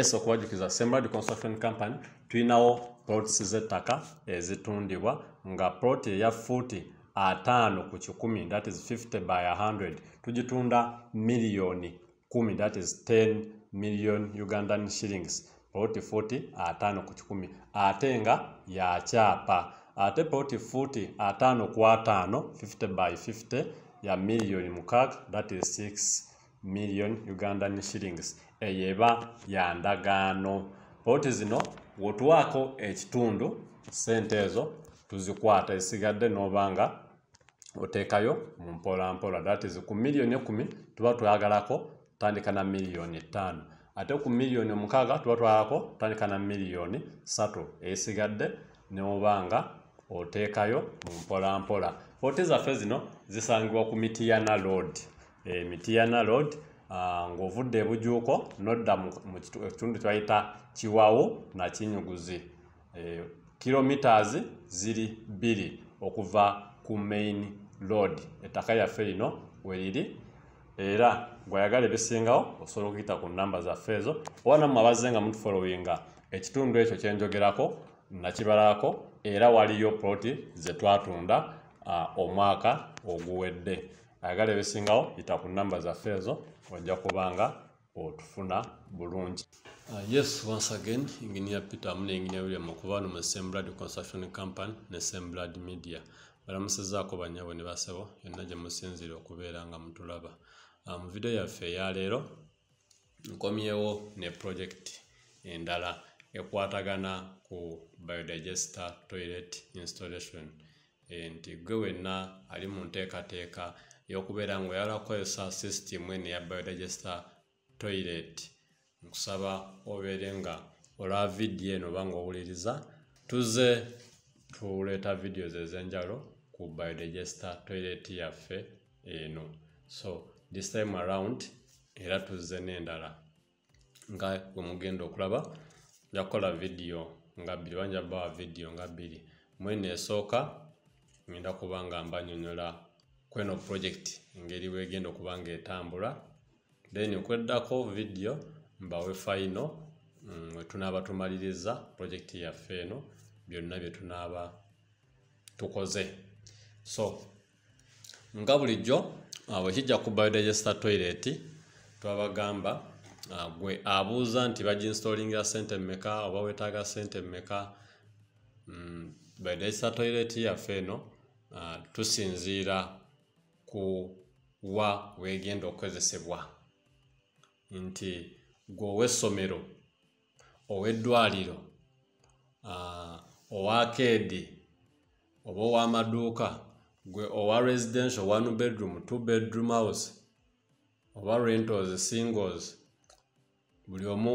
naye okubajukiza semrad consultation company tulinawo plots z'ettaka ezitundibwa eh, nga plot eya fuuti ataano ku kikumi that is 50 by 100 tugitunda miliyoni 1 that is 10 million ugandan shillings plot fuuti ataano ku kikumi ate nga yakyapa ate plot fuuti ataano ku ataano 50 by 50 ya miliyoni mukaaga that is 6 million ugandan shillings eyeba yandagaano poti zino wotwako ekitundu sente ezo tuzikwata esigadde nobanga otekayo mu mpola mpola datiz ku milioni ekumi tuba twagalako tandika na milioni ttaano ate ku milioni omukaaga tuba twagalako tandika na milioni satu esigadde nobanga otekayo mu mpola mpola poti zaffe zino zisangibwa ku miti ya na lord emiti ya narod ah, ng'ovudde ebujuuko nodda mu kitundu kyayita kiwawo nakinyuguzi eh, kilomitas ziri bbiri okuva ku main road ettaka yaffe lino weriri era gweyagala ebisingawo osobola okuyita ku namba zaffe ezo owa nammwe abazze nga mutufolowinga ekitundu ekyo kyenjogerako nakibalaako era waliyo ploti zetwatunda ah, omwaka oguwedde ayagala ebisingawo yita ku namba zaffe ezo ojja kubanga otufuna bulungi uh, yes once again enginia peter amu ne enginia william okuva no mu semblood construction company ne semblood media balamusezaako banyabwe ne basebo yonna gye musinzire okubeera nga mutulaba uh, mu vidiyo yaffe eyaleero nkomyewo ne projekiti endala ekwatagana ku biodigester toilet installation nti gwe wenna ali mu nteekateeka yokubeera nga oyala okukozesa sisitimu eno eya biodigester toilet nkusaba obeere nga olwa vidiyo eno oba ngaowuliriza tuze tuleeta vidiyos ez'enjalo ku biodigester toilet yaffe eno so this time around era tuze n'endala nga we mugenda okulaba njakukola vidiyo nga bbiri banja bawa vidiyo nga bbiri mweno esooka ngenda kuba nga mbanyonyola kweno project engeri bwegenda okuba ng'etambula then okweddako vidiyo mbawe fayino mm, wetunaaba tumaliriza projekiti yaffe eno byonna bye tunaaba tukoze so nga bulijjo wekijja kuba wedegesta toilet twabagamba ah, gwe abuuza nti baginstallinga sente mmeka oba wetaaga sente mmeka mm, bedegesta toilet yaffe eno ah, tusinziira ku wa weegenda okukozesebwa nti gwe ow'essomero ow'eddwaliro owa keedi oba ow'amaduuka gwe owa residential one bedroom two bedroom house oba rentals singles buli omu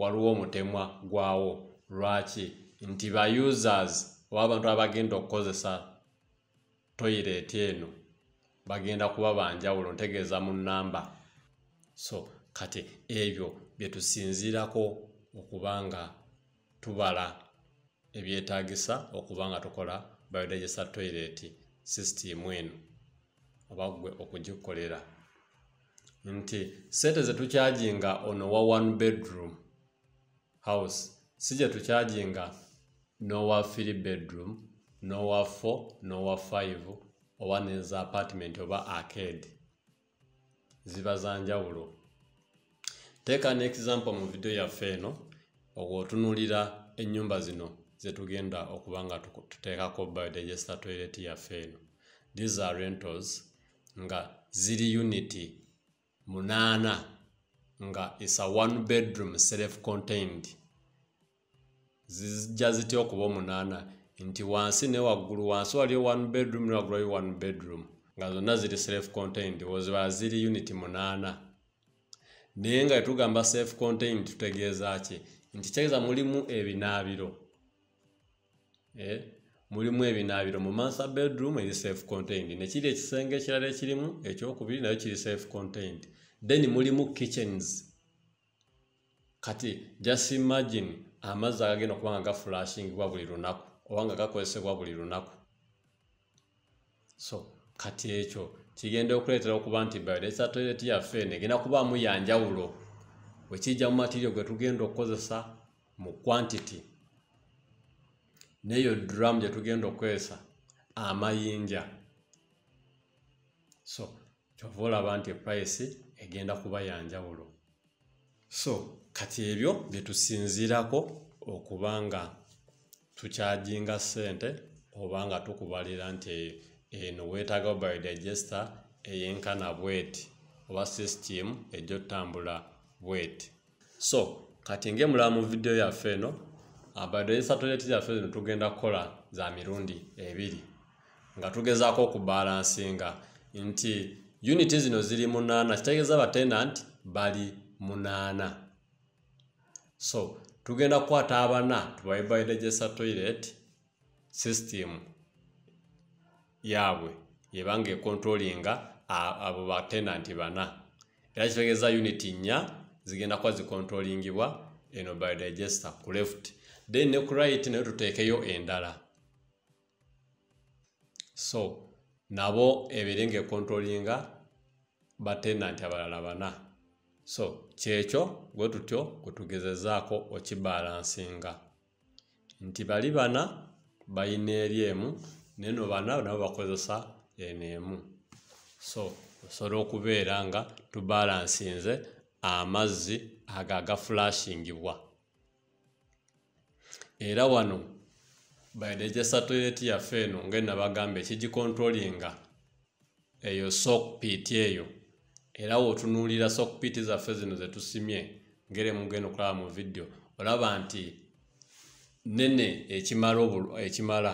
waliwo omutemwa gwawo lwaki nti ba users oba abantu abagenda okukozesa toyireeti eno bagenda kuba banjawulo ntegeeza mu nnamba so kati ebyo bye tusinziirako okuba nga tubala ebyetaagisa okuba nga tukola biodegesa toilet systeemu enu oba gwe okugikolera nti ssente ze tukyajinga ono wa one bedroom house si gye tukyajinga nowa three bedroom nowa four nowa five oba neza apartiment oba arcade ziba zanjawulo teeka ne example mu video yaffe eno otunulira ennyumba zino zetugenda okuba nga tuteekako biodigester toilet yaffe eno these are rentals nga ziri unity munaana nga is a one bedroom self contained zijja zitya okuba omunaana nti wansi ne waggulu wansi waliyo one bedroom ne waggulu waliyo one bedroom nga zonna ziri self contained weziba ziri unit munaana naye nga tetugamba self contained tutegeeza ki nti kyageza mulimu ebinaabiro eh? mulimu ebinaabiro mu mansa bedroom eri self contained nekiri ekisenge ekirala ekirimu ekyokubiri nayo kiri self contained then mulimu kitchens kati just imagine amazzi agagenda okuba nga gafulashingibwa buli lunaku obanga gakozesebwa buli lunaku so kati ekyo kigenda okuleetera okuba nti baleesa toileti yaffe negenda kubaamu yanjawulo wekijja mu matiryo gwe tugenda okukozesa mu kwantity neyo duramu gye tugenda okukozesa amayinja so kyova olaba nti epurayisi egenda kuba yanjawulo so kati ebyo bye tusinziirako okuba nga tukyajinga ssente oba nga tukubalira nti eh, eno weetaga by digester eyenkana bweti oba system egyotambula bweti so kati ngaemulala mu vidiyo yaffe eno abadesatoleti ah, zaffe zino tugenda kukola za mirundi ebiri nga tugezaako okubalansinga nti uniti zino ziri munaana kitegeeza batenant bali munaana so tugenda kukwata abana tubaibainegesa toilet system yaabwe ebanga ekontrolinga abo batenanti bana era kitegeeza uniti nnya zigenda kuba zikontrolingibwa eno bidigester ku left then ne ku right naye tuteekeyo endala so nabo ebirenga ekontrolinga batenanti abalala bana so kyekyo gwe tutyo kwetugezezaako okibalansinga nti bali bana balina eri emu neno bana nabo bakozesa eno emu so osobola okubeera nga tubalansinze amazzi ago agafulashingibwa era wano baineja satelaiti yaffe eno ngaenabagamba ekigikontrolinga eyo sokpit eyo era wotunuulira sokupiti zaffe zino zetusimye ngeri mugenda okulaba mu vidiyo olaba nti nene ekimala ekimala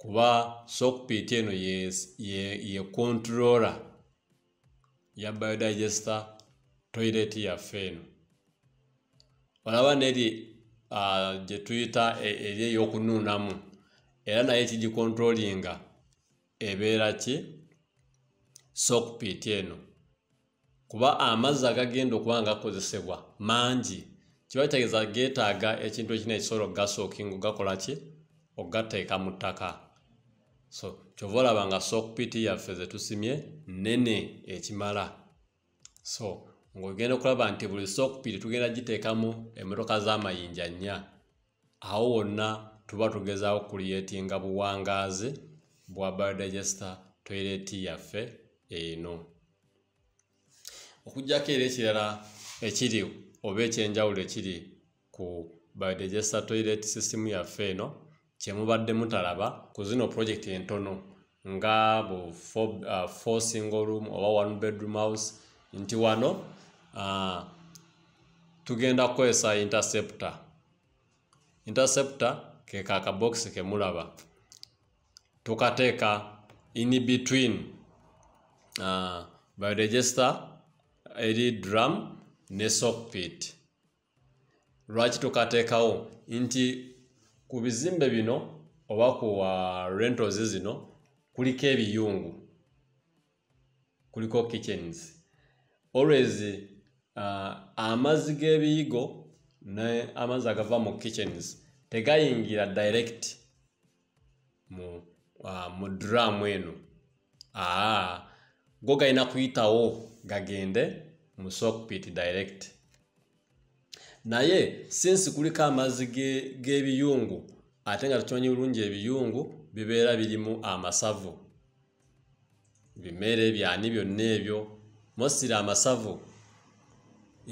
kuba sokupiti eno yekontrola ye, ye ya biodigester toileti yaffe eno olaba neri uh, gyetuyita e, eri e, eyokunuunamu era naye kigikontrolinga ebeera ki sookupiiti eno kuba amazzi agagenda okuba nga gakozesebwa mangi kiba kitegeeza geetaaga ekintu ekina ekisobola okugasookinga ogakola ki ogateeka mu ttaka so kyova olaba nga sookupiiti yaffe ze tusimye nnene ekimala so ng'ogenda okulaba nti buli sookupiiti tugenda giteekamu emmotoka z'amayinja nnya awo wonna tuba tugezaako kulietinga buwangaazi bwa bardegester toireti yaffe eno okujjako era ekirala ekiri oba ekyenjawulo ekiri ku biodigester toilet system yaffe eno kyemubadde mutalaba ku zino project entono nga bu uh, four single room oba one bedroom house nti wano uh, tugenda kukozesa interceptor interceptor keka akabokisi kemulaba tukateeka in between by register eri drum ne sockpit lwaki tukateekawo nti ku bizimbe bino oba ku rentals ah, zino kuliko ebiyungu kuliko kitchens always uh, amazzi g'ebiyigo ne amazzi agava mu kitchens tegayingira direct mu, uh, mu dramu eno aa ah, go gayina kuyitawo gagende mu sokpit direct naye sinsi kuliko amazzi g'ebiyungu ate nga tukimanyi bulungi ebiyungu bibeera birimu amasavu bimere byani byonna ebyo mosire amasavu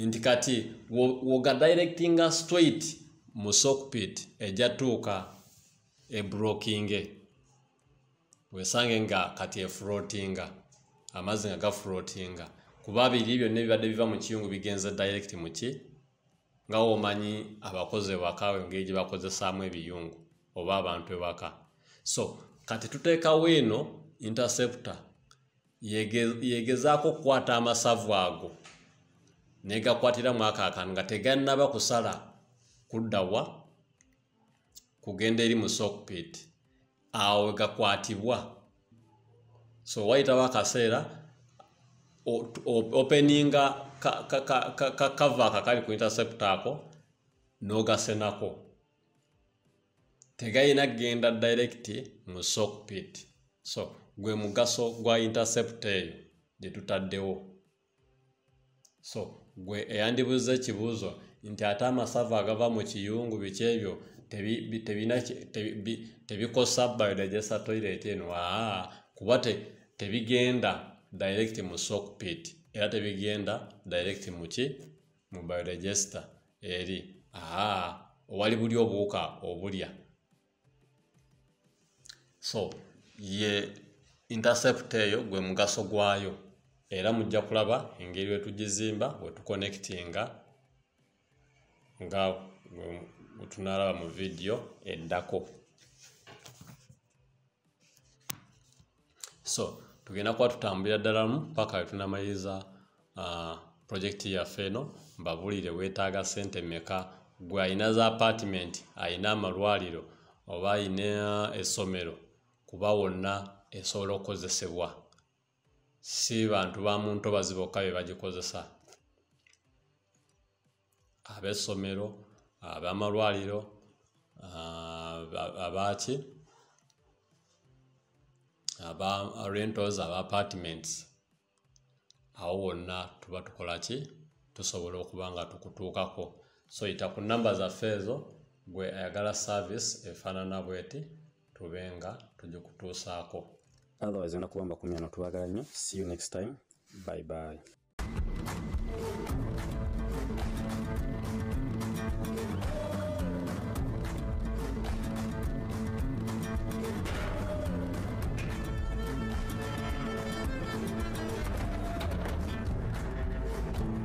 nti kati wogadirectinga straight mu sokpit ejatuuka ebrokinge wesange nga kati efrotinga e amazzi nga gafulootinga kuba biri byonna ebibadde biva mu kiyungu bigenza direct mu ki nga womanyi abakozi bwakawe engeri gye bakozesaamu ebiyungu oba abantu ebaka so kati tuteekawo eno intercepto yegezaako okukwata amasavu ago negakwatiramu akaakano nga teganaba kusala kuddawa kugenda eri mu sokpit awo gakwatibwa so wayitawo akaseera openinga kakava kakali ku intercepto ako n'ogasenako tegalina kgenda directi mu sokpit so gwe mugaso gwa intercepto eyo gye tutaddewo so gwe eyandibuza ekibuuzo nti ate amasava agava mu kiyungu biki ebyo tebikosa biodegesa toireti eno aa kuba tebigenda direct mu sok pit era tebigenda direct muki mu bioregister eri aa owali buli obuwuka obulya so ye intercept eyo gwe mugaso gwayo era mujja kulaba engeri wetugizimba wetukonectinga nga wetunalaba mu vidiyo eddako so tugenda kuba tutambulira ddalamu paka wetunamaliriza uh, projekiti yaffe eno mbabulire weetaaga sente meka gwe alina za apartiment alina amalwaliro oba alina uh, essomero kuba wonna esobola okukozesebwa si bantu bamuntu obazibokka be bagikozesa abessomero abamalwaliro uh, abaki aba aba rentals aba apartments awo wonna tuba tukola ki tusobola okuba nga tukutuukako so yita ku namba zaffe ezo gwe ayagala service efaanana bweti tube nga tugikutuusaako otherwise nakuba makumi ano tubagala nnyo see you next time bye bye